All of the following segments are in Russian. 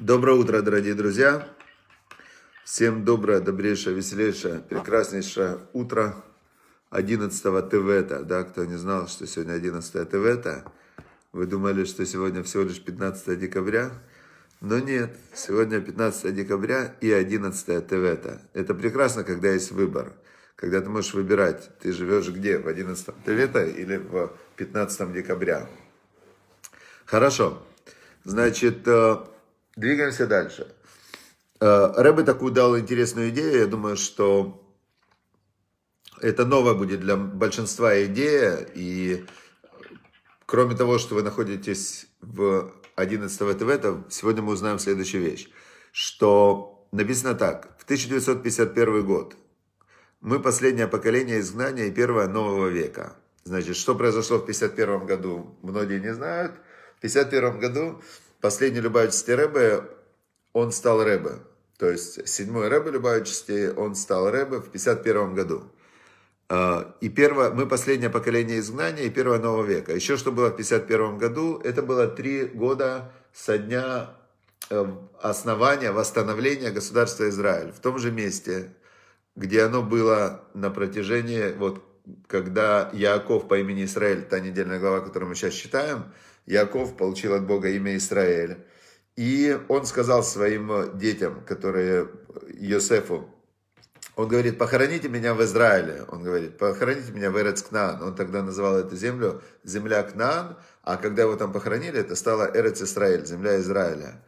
Доброе утро, дорогие друзья! Всем доброе, добрейшее, веселейшее, прекраснейшее утро 11-го ТВ-то. Да, кто не знал, что сегодня 11 ТВ-то, вы думали, что сегодня всего лишь 15 декабря? Но нет, сегодня 15 декабря и 11 ТВ-то. Это прекрасно, когда есть выбор. Когда ты можешь выбирать, ты живешь где, в 11 ТВ-то или в 15 декабря. Хорошо. Значит, э, Двигаемся дальше. Э, Рэбе такую дал интересную идею. Я думаю, что это новая будет для большинства идея. И кроме того, что вы находитесь в 11 ТВ, то сегодня мы узнаем следующую вещь. Что написано так. В 1951 год мы последнее поколение изгнания и первое нового века. Значит, что произошло в 1951 году, многие не знают. В 1951 году Последний Любавичский Рэбе, он стал Рэбе. То есть седьмой Рэбе Любавичский, он стал Рэбе в 51 году. А, и первое, мы последнее поколение изгнания и первое нового века. Еще что было в 51 году, это было три года со дня э, основания, восстановления государства Израиль. В том же месте, где оно было на протяжении, вот когда Яков по имени Израиль, та недельная глава, которую мы сейчас читаем, Яков получил от Бога имя Израиль. И он сказал своим детям, которые э, Йосефу, он говорит, похороните меня в Израиле. Он говорит, похороните меня в Эрец-Кнаан. Он тогда называл эту землю земля Кнаан, а когда его там похоронили, это стало Эрец-Израиль, земля Израиля.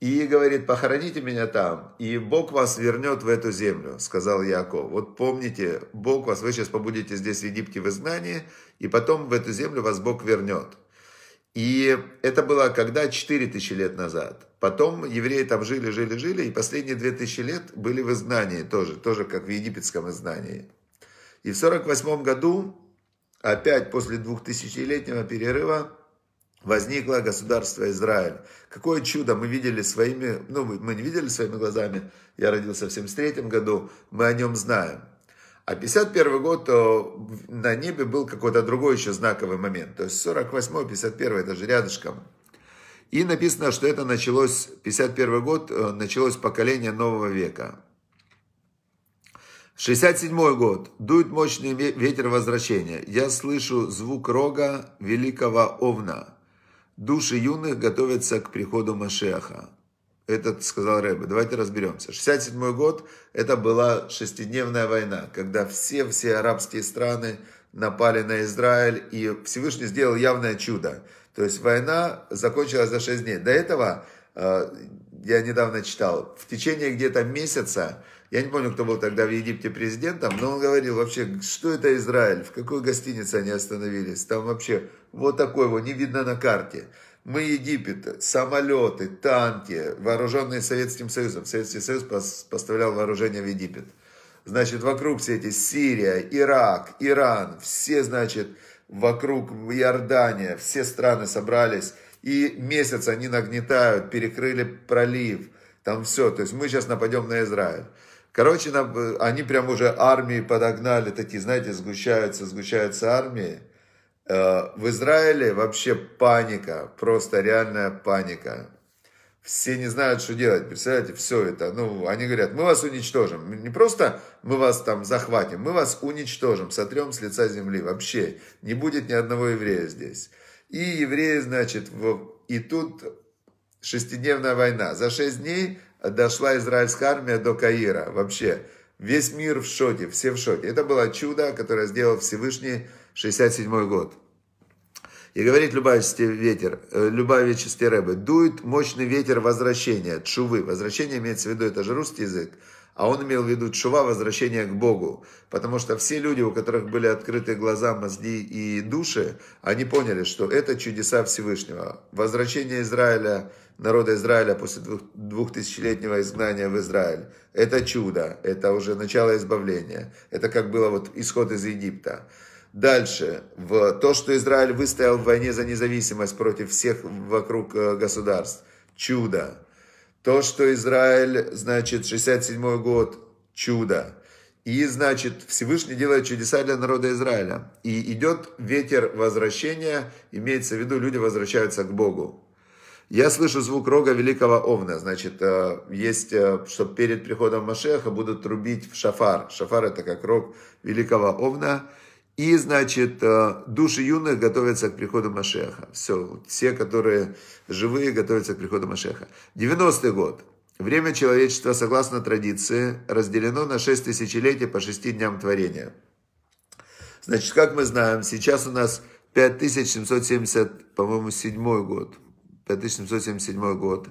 И говорит, похороните меня там, и Бог вас вернет в эту землю, сказал Яков. Вот помните, Бог вас, вы сейчас побудете здесь в Египте в изгнании, и потом в эту землю вас Бог вернет. И это было когда? 4000 лет назад. Потом евреи там жили, жили, жили, и последние 2000 лет были в изгнании тоже, тоже как в египетском изгнании. И в 48 году, опять после 2000-летнего перерыва, возникло государство Израиль. Какое чудо мы видели своими, ну мы не видели своими глазами, я родился в 73 году, мы о нем знаем. А 51 год на небе был какой-то другой еще знаковый момент. То есть 48 51 это же рядышком. И написано, что это началось, 51 год, э, началось поколение нового века. 67 год. Дует мощный ветер возвращения. Я слышу звук рога великого овна. Души юных готовятся к приходу Машеха. Этот сказал Рэбе. Давайте разберемся. 67 год – это была шестидневная война, когда все-все арабские страны напали на Израиль, и Всевышний сделал явное чудо. То есть война закончилась за 6 дней. До этого, э, я недавно читал, в течение где-то месяца, я не помню, кто был тогда в Египте президентом, но он говорил вообще, что это Израиль, в какой гостинице они остановились, там вообще вот такой его, не видно на карте. Мы Египет, самолеты, танки, вооруженные Советским Союзом. Советский Союз поставлял вооружение в Египет. Значит, вокруг все эти Сирия, Ирак, Иран, все, значит, вокруг Иордания, все страны собрались. И месяц они нагнетают, перекрыли пролив, там все. То есть мы сейчас нападем на Израиль. Короче, они прям уже армии подогнали, такие, знаете, сгущаются, сгущаются армии. Э, в Израиле вообще паника, просто реальная паника. Все не знают, что делать, представляете, все это. Ну, они говорят, мы вас уничтожим. Не просто мы вас там захватим, мы вас уничтожим, сотрем с лица земли. Вообще не будет ни одного еврея здесь. И евреи, значит, в... и тут шестидневная война. За шесть дней дошла израильская армия до Каира. Вообще, весь мир в шоке, все в шоке. Это было чудо, которое сделал Всевышний 67 год. И говорит Любавичский ветер, э, Любавичский Рэбе, дует мощный ветер возвращения, чувы. Возвращение имеется в виду, это же русский язык, а он имел в виду чува, возвращение к Богу. Потому что все люди, у которых были открыты глаза, мозги и души, они поняли, что это чудеса Всевышнего. Возвращение Израиля, народа Израиля после двух двухтысячелетнего изгнания в Израиль. Это чудо, это уже начало избавления. Это как было вот исход из Египта. Дальше, в то, что Израиль выстоял в войне за независимость против всех вокруг э, государств. Чудо. То, что Израиль, значит, 67 год. Чудо. И, значит, Всевышний делает чудеса для народа Израиля. И идет ветер возвращения, имеется в виду, люди возвращаются к Богу. Я слышу звук рога великого овна, значит, э, есть, э, что перед приходом Машеха будут трубить в шафар. Шафар это как рог великого овна. И, значит, э, души юных готовятся к приходу Машеха. Все, все, которые живые, готовятся к приходу Машеха. 90-й год. Время человечества, согласно традиции, разделено на 6 тысячелетий по 6 дням творения. Значит, как мы знаем, сейчас у нас 5770, по-моему, 7 год. 5777 год.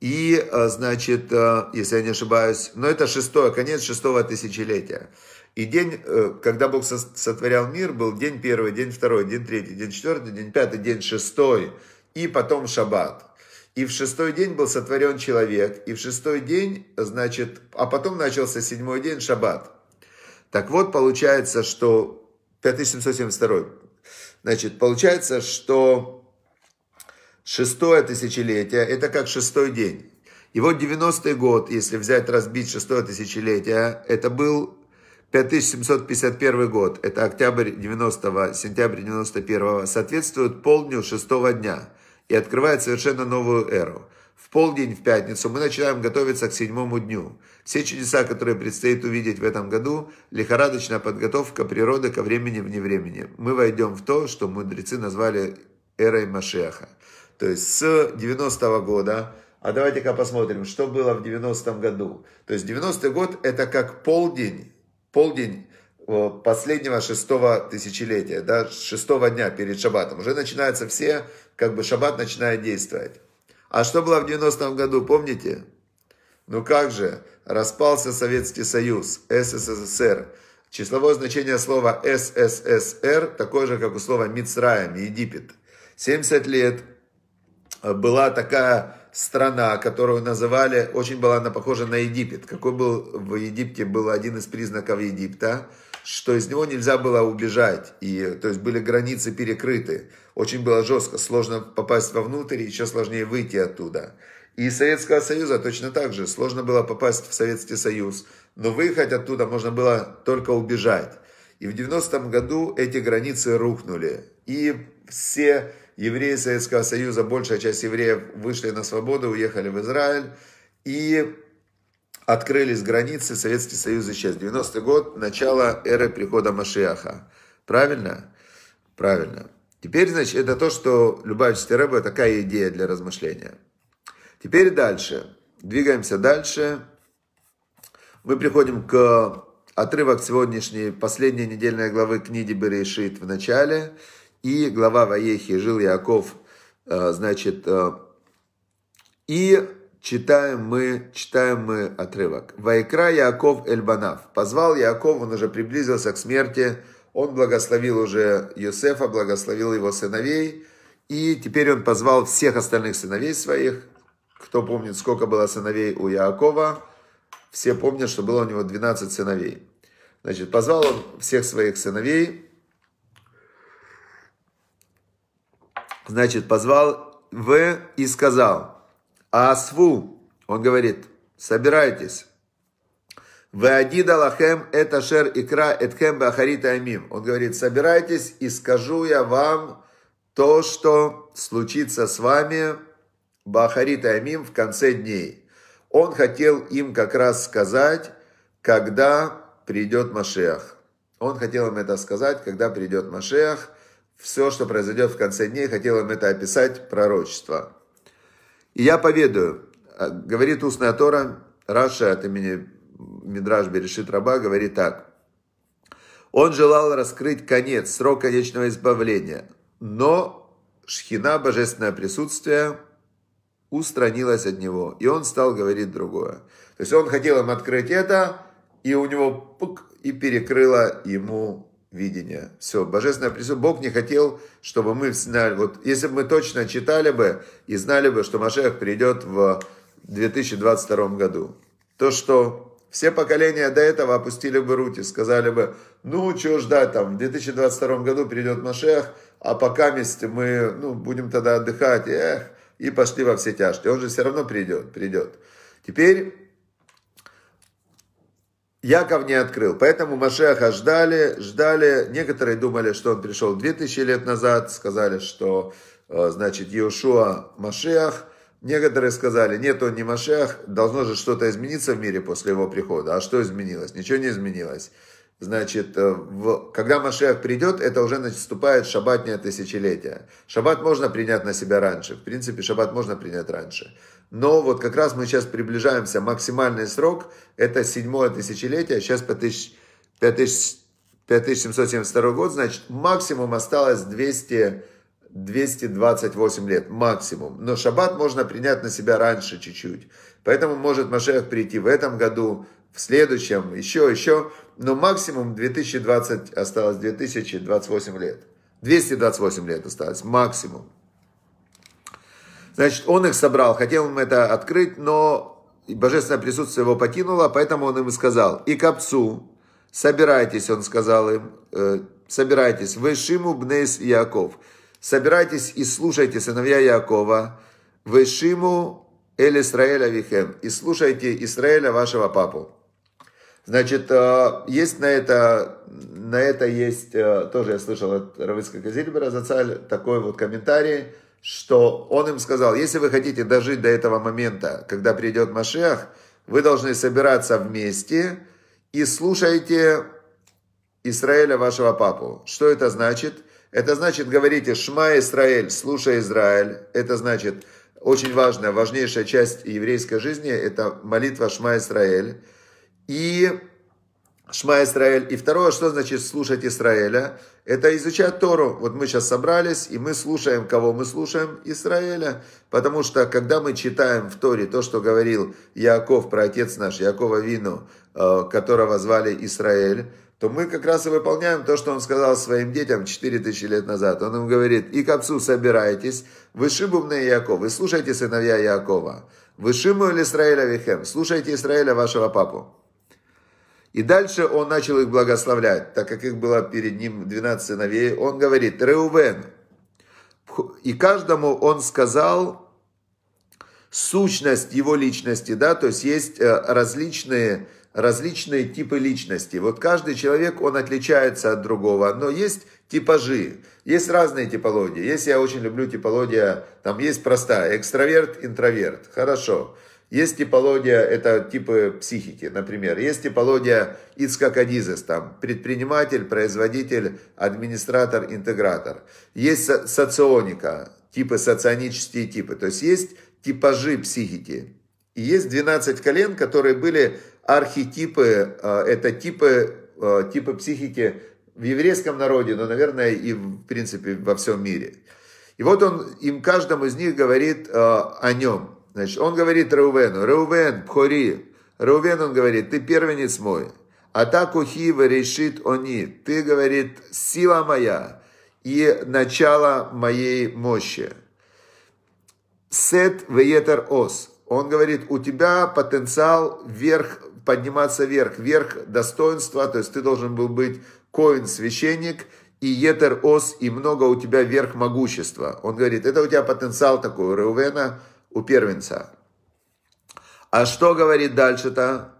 И, э, значит, э, если я не ошибаюсь, но это шестое, конец шестого тысячелетия. И день, э, когда Бог сотворял мир, был день первый, день второй, день третий, день четвертый, день пятый, день шестой, и потом шаббат. И в шестой день был сотворен человек, и в шестой день, значит, а потом начался седьмой день, шаббат. Так вот, получается, что 5772, значит, получается, что шестое тысячелетие, это как шестой день. И вот 90-й год, если взять, разбить шестое тысячелетие, это был 5751 год, это октябрь 90 сентябрь 91 соответствует полдню шестого дня и открывает совершенно новую эру. В полдень, в пятницу, мы начинаем готовиться к седьмому дню. Все чудеса, которые предстоит увидеть в этом году, лихорадочная подготовка природы ко времени вне времени. Мы войдем в то, что мудрецы назвали эрой Машеха. То есть с 90 -го года а давайте-ка посмотрим, что было в 90-м году. То есть 90-й год это как полдень полдень э, последнего шестого тысячелетия, да, шестого дня перед шаббатом. Уже начинаются все, как бы шаббат начинает действовать. А что было в 90-м году, помните? Ну как же, распался Советский Союз, СССР. Числовое значение слова СССР такое же, как у слова Мицраем, Египет. 70 лет э, была такая страна, которую называли, очень была она похожа на Египет. Какой был в Египте был один из признаков Египта, что из него нельзя было убежать, и, то есть были границы перекрыты. Очень было жестко, сложно попасть вовнутрь, еще сложнее выйти оттуда. И из Советского Союза точно так же, сложно было попасть в Советский Союз, но выехать оттуда можно было только убежать. И в 90-м году эти границы рухнули, и все евреи Советского Союза, большая часть евреев вышли на свободу, уехали в Израиль и открылись границы, Советский Союз исчез. 90-й год, начало эры прихода Машиаха. Правильно? Правильно. Теперь, значит, это то, что Любавич Стереба, такая идея для размышления. Теперь дальше. Двигаемся дальше. Мы приходим к отрывок сегодняшней, последней недельной главы книги Берешит в начале и глава Ваехи жил Яков, э, значит, э, и читаем мы, читаем мы отрывок. Вайкра Яков Эльбанав. Позвал Яков, он уже приблизился к смерти, он благословил уже Юсефа, благословил его сыновей, и теперь он позвал всех остальных сыновей своих. Кто помнит, сколько было сыновей у Якова, все помнят, что было у него 12 сыновей. Значит, позвал он всех своих сыновей, Значит, позвал в и сказал, Асву, он говорит, собирайтесь. Веадида лахем это шер икра этхем бахарита амим. Он говорит, собирайтесь и скажу я вам то, что случится с вами бахарита амим в конце дней. Он хотел им как раз сказать, когда придет Машех. Он хотел им это сказать, когда придет Машех все, что произойдет в конце дней, хотел им это описать, пророчество. «И я поведаю», а, говорит устная Тора, Раша от имени Мидраш Берешит Раба, говорит так. «Он желал раскрыть конец, срок конечного избавления, но шхина, божественное присутствие, устранилась от него, и он стал говорить другое». То есть он хотел им открыть это, и у него пук, и перекрыло ему видение. Все, божественное присутствие. Бог не хотел, чтобы мы знали, вот если бы мы точно читали бы и знали бы, что Машех придет в 2022 году. То, что все поколения до этого опустили бы руки, сказали бы, ну, чего ждать там, в 2022 году придет Машех, а пока вместе мы, ну, будем тогда отдыхать, эх, и пошли во все тяжкие. Он же все равно придет, придет. Теперь Яков не открыл. Поэтому Машеха ждали, ждали. Некоторые думали, что он пришел 2000 лет назад. Сказали, что, э, значит, Иешуа Машех. Некоторые сказали, нет, он не Машех. Должно же что-то измениться в мире после его прихода. А что изменилось? Ничего не изменилось. Значит, э, в, когда Машех придет, это уже наступает шабатное тысячелетие. Шаббат можно принять на себя раньше. В принципе, шаббат можно принять раньше. Но вот как раз мы сейчас приближаемся, максимальный срок, это седьмое тысячелетие, сейчас 5000, 5000, 5772 год, значит максимум осталось 200, 228 лет, максимум. Но шаббат можно принять на себя раньше чуть-чуть. Поэтому может Машех прийти в этом году, в следующем, еще, еще. Но максимум 2020 осталось 2028 лет. 228 лет осталось, максимум. Значит, он их собрал, хотел им это открыть, но божественное присутствие его покинуло, поэтому он им сказал, и копцу, собирайтесь, он сказал им, э, собирайтесь, вы Шиму Бнейс Яков, собирайтесь и слушайте, сыновья Якова, вы Шиму Эль Исраэля Вихем, и слушайте Израиля вашего папу. Значит, э, есть на это, на это есть, э, тоже я слышал от Равыцка Казильбера, Зацаль, такой вот комментарий, что он им сказал, если вы хотите дожить до этого момента, когда придет Машиах, вы должны собираться вместе и слушайте Израиля, вашего папу. Что это значит? Это значит, говорите, «Шма Израиль», «Слушай Израиль». Это значит, очень важная, важнейшая часть еврейской жизни – это молитва «Шма Израиль». И Шма Исраэль. И второе, что значит слушать Израиля? Это изучать Тору. Вот мы сейчас собрались, и мы слушаем кого? Мы слушаем Израиля. Потому что, когда мы читаем в Торе то, что говорил Яков, про отец наш, Якова Вину, э, которого звали Израиль, то мы как раз и выполняем то, что он сказал своим детям 4000 лет назад. Он им говорит, и к отцу собирайтесь, вы шибумные Яков, вы слушайте сыновья Якова, вы шиму или Вихем, слушайте Израиля вашего папу. И дальше он начал их благословлять, так как их было перед ним 12 сыновей. Он говорит, Реувен, и каждому он сказал сущность его личности, да, то есть есть э, различные, различные типы личности. Вот каждый человек, он отличается от другого, но есть типажи, есть разные типологии. Есть, я очень люблю типология, там есть простая, экстраверт, интроверт, хорошо. Есть типология, это типы психики, например. Есть типология Ицкакадизис, там, предприниматель, производитель, администратор, интегратор. Есть соционика, типы, соционические типы. То есть есть типажи психики. И есть 12 колен, которые были архетипы, э, это типы, э, типы психики в еврейском народе, но, наверное, и в принципе во всем мире. И вот он им каждому из них говорит э, о нем. Значит, он говорит Раувену, Раувен, Пхори, Раувен, он говорит, ты первенец мой. Атаку Хива решит они. Ты, говорит, сила моя и начало моей мощи. Сет веетер ос. Он говорит, у тебя потенциал вверх, подниматься вверх, вверх достоинства, то есть ты должен был быть коин, священник, и етер ос, и много у тебя вверх могущества. Он говорит, это у тебя потенциал такой, у Реувена – у первенца. А что говорит дальше-то?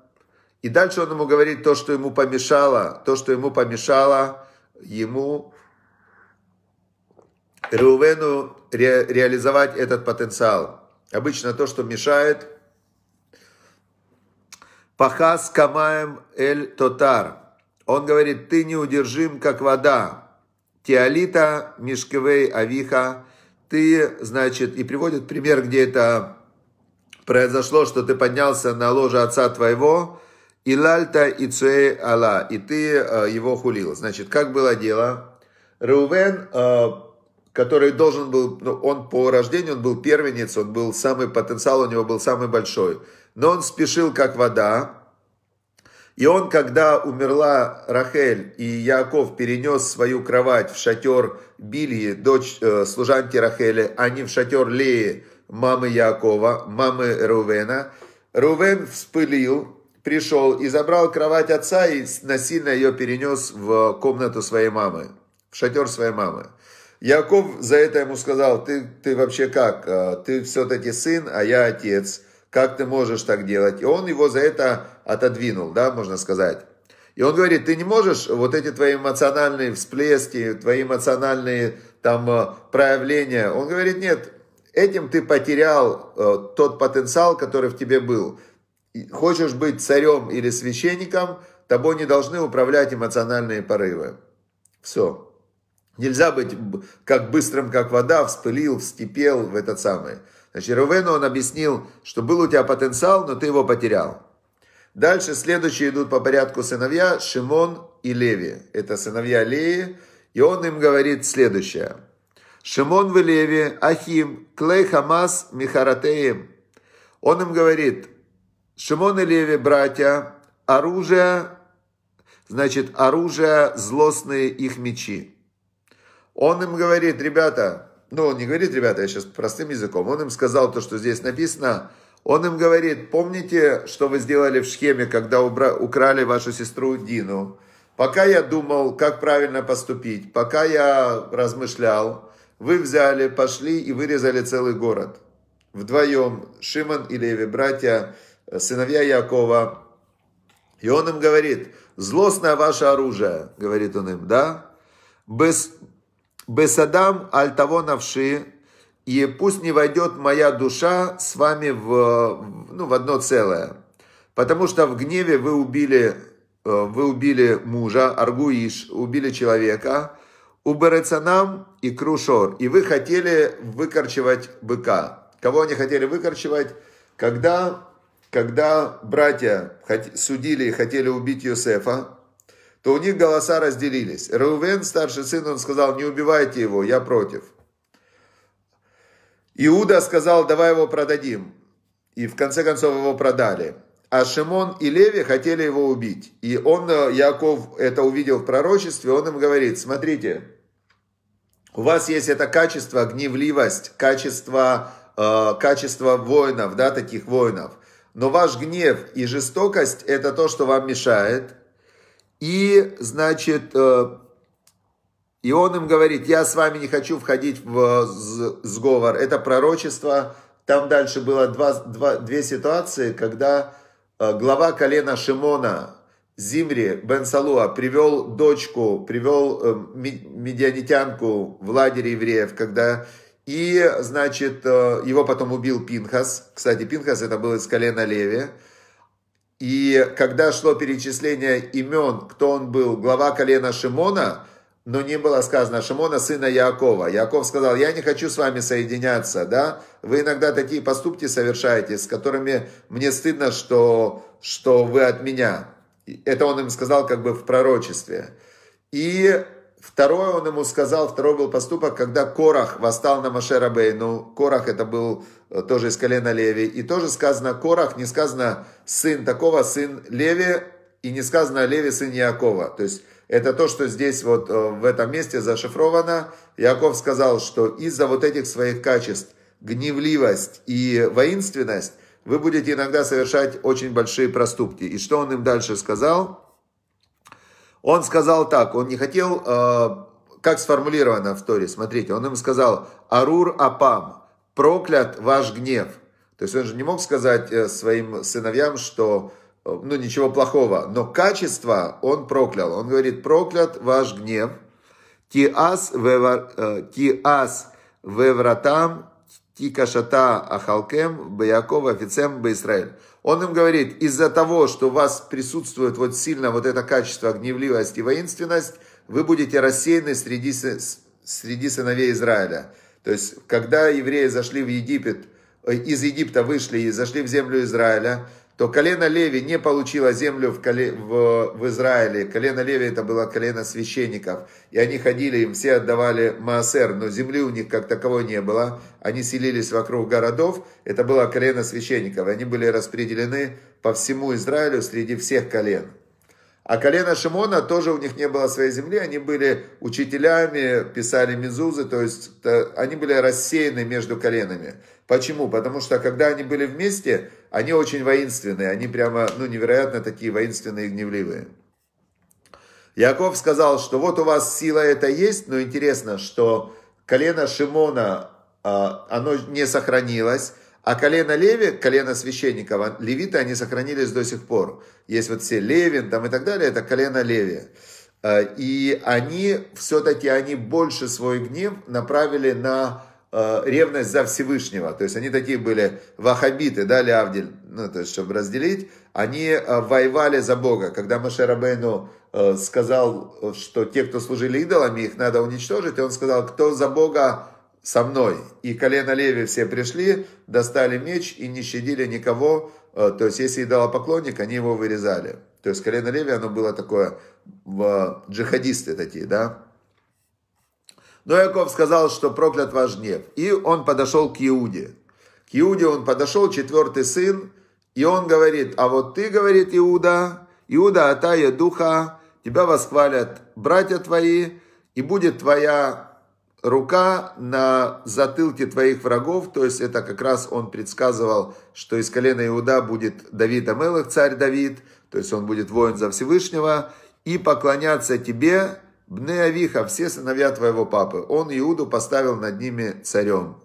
И дальше он ему говорит то, что ему помешало, то, что ему помешало ему Рувену ре, реализовать этот потенциал. Обычно то, что мешает. Пахас Камаем Эль Тотар. Он говорит, ты неудержим, как вода. Тиалита Мишкевей Авиха ты, значит, и приводит пример, где это произошло, что ты поднялся на ложе отца твоего, и лальта и цуэ ала, и ты э, его хулил. Значит, как было дело? Реувен, э, который должен был, ну, он по рождению, он был первенец, он был самый, потенциал у него был самый большой, но он спешил как вода, и он, когда умерла Рахель, и Яков перенес свою кровать в шатер Билии, дочь э, служанки Рахели, а не в шатер Леи, мамы Якова, мамы Рувена, Рувен вспылил, пришел и забрал кровать отца и насильно ее перенес в комнату своей мамы, в шатер своей мамы. Яков за это ему сказал, ты, ты вообще как, э, ты все-таки сын, а я отец, как ты можешь так делать? И он его за это отодвинул, да, можно сказать. И он говорит, ты не можешь вот эти твои эмоциональные всплески, твои эмоциональные там э, проявления. Он говорит, нет, этим ты потерял э, тот потенциал, который в тебе был. хочешь быть царем или священником, тобой не должны управлять эмоциональные порывы. Все. Нельзя быть как быстрым, как вода, вспылил, вскипел в этот самый. Значит, Рувену он объяснил, что был у тебя потенциал, но ты его потерял. Дальше следующие идут по порядку сыновья Шимон и Леви. Это сыновья Леи. И он им говорит следующее. Шимон в Леви, Ахим, Клей Хамас, Михаратеем. Он им говорит, Шимон и Леви, братья, оружие, значит, оружие злостные их мечи. Он им говорит, ребята, ну, он не говорит, ребята, я сейчас простым языком, он им сказал то, что здесь написано – он им говорит, помните, что вы сделали в Шхеме, когда убра... украли вашу сестру Дину? Пока я думал, как правильно поступить, пока я размышлял, вы взяли, пошли и вырезали целый город. Вдвоем Шимон и Леви, братья, э, сыновья Якова. И он им говорит, злостное ваше оружие, говорит он им, да? Без, Бесадам аль того навши, и пусть не войдет моя душа с вами в, ну, в одно целое. Потому что в гневе вы убили, э, вы убили мужа, аргуиш, убили человека, нам и крушор. И вы хотели выкорчевать быка. Кого они хотели выкорчевать? Когда, когда братья судили и хотели убить Юсефа, то у них голоса разделились. Рувен, старший сын, он сказал, не убивайте его, я против. Иуда сказал, давай его продадим. И в конце концов его продали. А Шимон и Леви хотели его убить. И он, э, Яков это увидел в пророчестве, он им говорит, смотрите, у вас есть это качество, гневливость, качество, э, качество воинов, да, таких воинов. Но ваш гнев и жестокость – это то, что вам мешает. И, значит, э, и он им говорит, я с вами не хочу входить в сговор. Это пророчество. Там дальше было два, два, две ситуации, когда э, глава колена Шимона Зимри бен Салуа привел дочку, привел э, медианитянку в лагерь евреев, когда и, значит, э, его потом убил Пинхас. Кстати, Пинхас это был из колена Леви. И когда шло перечисление имен, кто он был, глава колена Шимона – но не было сказано Шимона, сына Якова. Яков сказал, я не хочу с вами соединяться, да? Вы иногда такие поступки совершаете, с которыми мне стыдно, что, что вы от меня. Это он им сказал как бы в пророчестве. И второе он ему сказал, второй был поступок, когда Корах восстал на Машера Ну, Корах это был э, тоже из колена Леви. И тоже сказано Корах, не сказано сын такого, сын Леви, и не сказано Леви, сын Якова. То есть это то, что здесь вот э, в этом месте зашифровано. Яков сказал, что из-за вот этих своих качеств, гневливость и воинственность, вы будете иногда совершать очень большие проступки. И что он им дальше сказал? Он сказал так, он не хотел, э, как сформулировано в Торе, смотрите, он им сказал, «Арур Апам, проклят ваш гнев». То есть он же не мог сказать э, своим сыновьям, что Э, ну ничего плохого, но качество он проклял. Он говорит, проклят ваш гнев, тиас, вевар, э, тиас вевратам, тикашата ахалкем, баяков, офицем, баисраэль. Он им говорит, из-за того, что у вас присутствует вот сильно вот это качество гневливость и воинственность, вы будете рассеяны среди, среди сыновей Израиля. То есть, когда евреи зашли в Египет, э, из Египта вышли и зашли в землю Израиля, то колено Леви не получило землю в, коле, в, в Израиле. Колено Леви это было колено священников. И они ходили, им все отдавали Маасер, но земли у них как таковой не было. Они селились вокруг городов. Это было колено священников. Они были распределены по всему Израилю среди всех колен. А колено Шимона тоже у них не было своей земли, они были учителями, писали мезузы, то есть то, э, они были рассеяны между коленами. Почему? Потому что когда они были вместе, они очень воинственные, они прямо, ну, невероятно такие воинственные и гневливые. Яков сказал, что вот у вас сила это есть, но интересно, что колено Шимона, а, оно не сохранилось, а колено Леви, колено священников, левиты, они сохранились до сих пор. Есть вот все Левин там и так далее, это колено Леви. Э, и они, все-таки они больше свой гнев направили на э, ревность за Всевышнего. То есть они такие были вахабиты, да, Лявдиль, ну, то есть, чтобы разделить. Они э, воевали за Бога. Когда Маше Рабейну сказал, что те, кто служили идолами, их надо уничтожить, и он сказал, кто за Бога со мной. И колено леви все пришли, достали меч и не щадили никого. Э, то есть, если поклонник они его вырезали. То есть, колено леви, оно было такое, джихадисты такие, да. Но Яков сказал, что проклят ваш гнев. И он подошел к Иуде. К Иуде он подошел, четвертый сын, и он говорит, а вот ты, говорит Иуда, Иуда, Атая, Духа, тебя восхвалят братья твои, и будет твоя рука на затылке твоих врагов, то есть это как раз он предсказывал, что из колена Иуда будет Давид Амелах, царь Давид, то есть он будет воин за Всевышнего, и поклоняться тебе, Бне Авиха, все сыновья твоего папы. Он Иуду поставил над ними царем.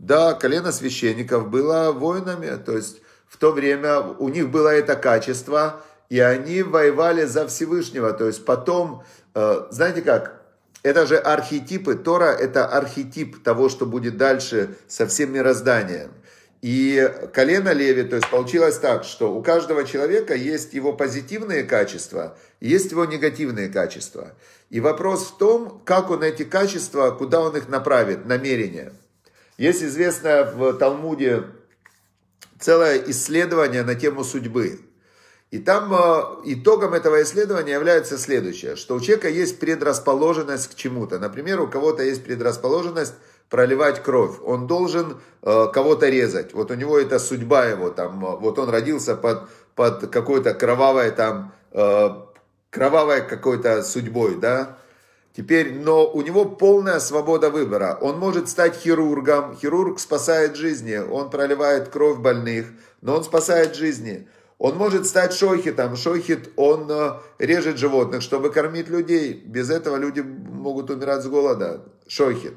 Да, колено священников было воинами, то есть в то время у них было это качество, и они воевали за Всевышнего. То есть потом, э, знаете как, это же архетипы. Тора – это архетип того, что будет дальше со всем мирозданием. И колено Леви, то есть получилось так, что у каждого человека есть его позитивные качества, есть его негативные качества. И вопрос в том, как он эти качества, куда он их направит, намерение. Есть известное в Талмуде целое исследование на тему судьбы. И там э, итогом этого исследования является следующее, что у человека есть предрасположенность к чему-то. Например, у кого-то есть предрасположенность проливать кровь, он должен э, кого-то резать. Вот у него это судьба его, там, э, вот он родился под, под какой-то кровавой там, э, кровавой какой-то судьбой, да. Теперь, но у него полная свобода выбора. Он может стать хирургом, хирург спасает жизни, он проливает кровь больных, но он спасает жизни. Он может стать шохитом, шохит. он э, режет животных, чтобы кормить людей. Без этого люди могут умирать с голода. Шохит.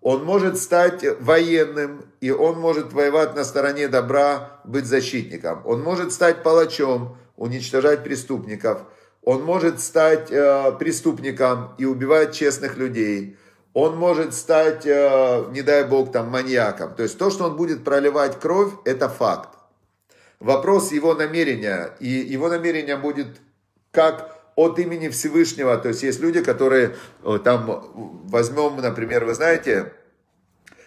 Он может стать военным, и он может воевать на стороне добра, быть защитником. Он может стать палачом, уничтожать преступников. Он может стать э, преступником и убивать честных людей. Он может стать, э, не дай бог, там маньяком. То есть то, что он будет проливать кровь, это факт. Вопрос его намерения. И его намерение будет как от имени Всевышнего. То есть есть люди, которые э, там, возьмем, например, вы знаете,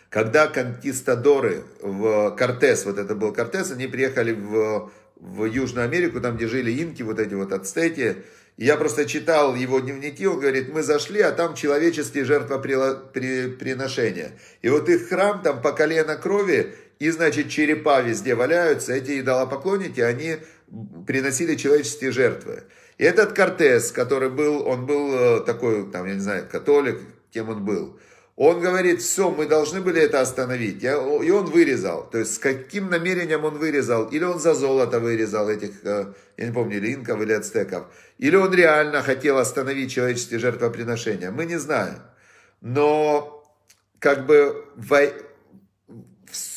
когда конкистадоры в Кортес, вот это был Кортес, они приехали в, в Южную Америку, там, где жили инки, вот эти вот отстети. я просто читал его дневники, он говорит, мы зашли, а там человеческие жертвоприношения. И вот их храм там по колено крови, и, значит, черепа везде валяются. Эти идолопоклонники, они приносили человеческие жертвы. И этот Кортес, который был, он был э, такой, там, я не знаю, католик, кем он был. Он говорит, все, мы должны были это остановить. и он вырезал. То есть, с каким намерением он вырезал? Или он за золото вырезал этих, э, я не помню, или инков, или ацтеков. Или он реально хотел остановить человеческие жертвоприношения. Мы не знаем. Но, как бы,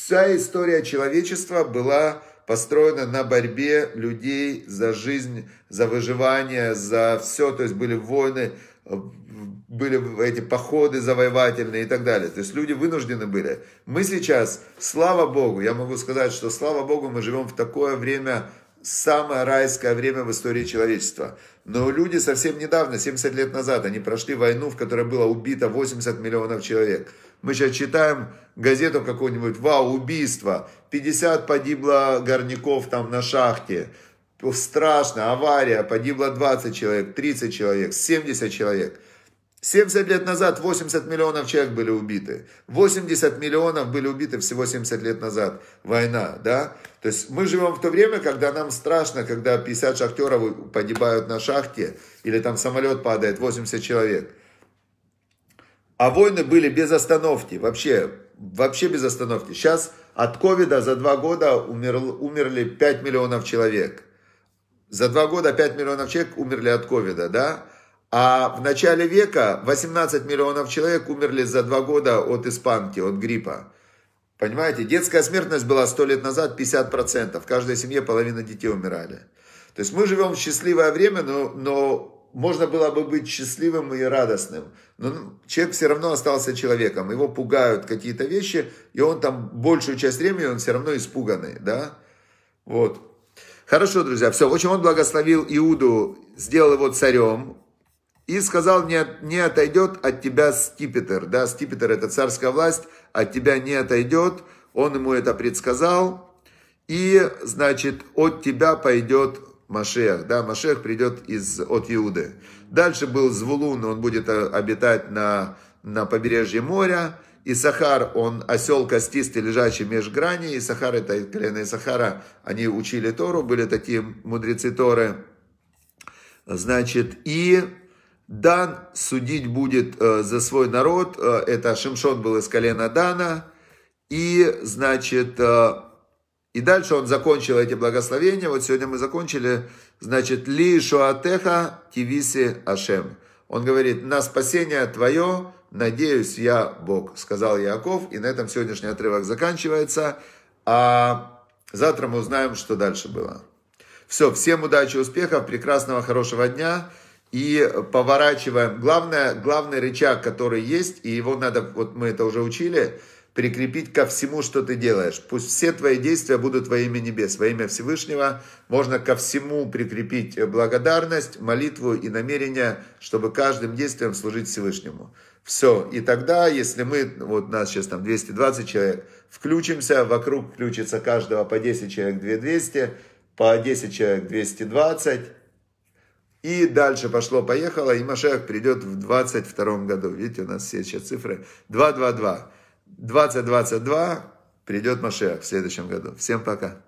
Вся история человечества была построена на борьбе людей за жизнь, за выживание, за все. То есть были войны, были эти походы завоевательные и так далее. То есть люди вынуждены были. Мы сейчас, слава Богу, я могу сказать, что слава Богу, мы живем в такое время, самое райское время в истории человечества. Но люди совсем недавно, 70 лет назад, они прошли войну, в которой было убито 80 миллионов человек – мы сейчас читаем газету какую-нибудь, вау, убийство, 50 погибло горняков там на шахте, страшно, авария, погибло 20 человек, 30 человек, 70 человек. 70 лет назад 80 миллионов человек были убиты. 80 миллионов были убиты всего 70 лет назад. Война, да? То есть мы живем в то время, когда нам страшно, когда 50 шахтеров погибают на шахте, или там самолет падает, 80 человек. А войны были без остановки, вообще, вообще без остановки. Сейчас от ковида за два года умерло, умерли 5 миллионов человек. За два года 5 миллионов человек умерли от ковида, да? А в начале века 18 миллионов человек умерли за два года от испанки, от гриппа. Понимаете, детская смертность была 100 лет назад 50%. В каждой семье половина детей умирали. То есть мы живем в счастливое время, но, но можно было бы быть счастливым и радостным. Но ну, человек все равно остался человеком. Его пугают какие-то вещи, и он там большую часть времени, он все равно испуганный, да? Вот. Хорошо, друзья, все. В общем, он благословил Иуду, сделал его царем, и сказал, не, не отойдет от тебя Стипетр. Да, Стипетр это царская власть, от тебя не отойдет. Он ему это предсказал. И, значит, от тебя пойдет Машех, да, Машех придет из, от Иуды. Дальше был Звулун, он будет э, обитать на, на побережье моря. И Сахар, он осел костистый, лежащий меж граней. И Сахар, это колено Сахара, они учили Тору, были такие мудрецы Торы. Значит, и Дан судить будет э, за свой народ. Э, это Шимшон был из колена Дана. И, значит, и дальше он закончил эти благословения. Вот сегодня мы закончили, значит, «Ли шуатеха тивиси ашем». Он говорит, на спасение твое надеюсь я, Бог, сказал Яков. И на этом сегодняшний отрывок заканчивается. А завтра мы узнаем, что дальше было. Все, всем удачи, успехов, прекрасного, хорошего дня. И поворачиваем. Главное, главный рычаг, который есть, и его надо, вот мы это уже учили, прикрепить ко всему, что ты делаешь. Пусть все твои действия будут во имя небес, во имя Всевышнего. Можно ко всему прикрепить благодарность, молитву и намерение, чтобы каждым действием служить Всевышнему. Все. И тогда, если мы, вот нас сейчас там 220 человек, включимся, вокруг включится каждого по 10 человек 2200, по 10 человек 220, и дальше пошло-поехало, и Машех придет в 22 году. Видите, у нас все сейчас цифры. 222. 2022 придет Машех в следующем году. Всем пока.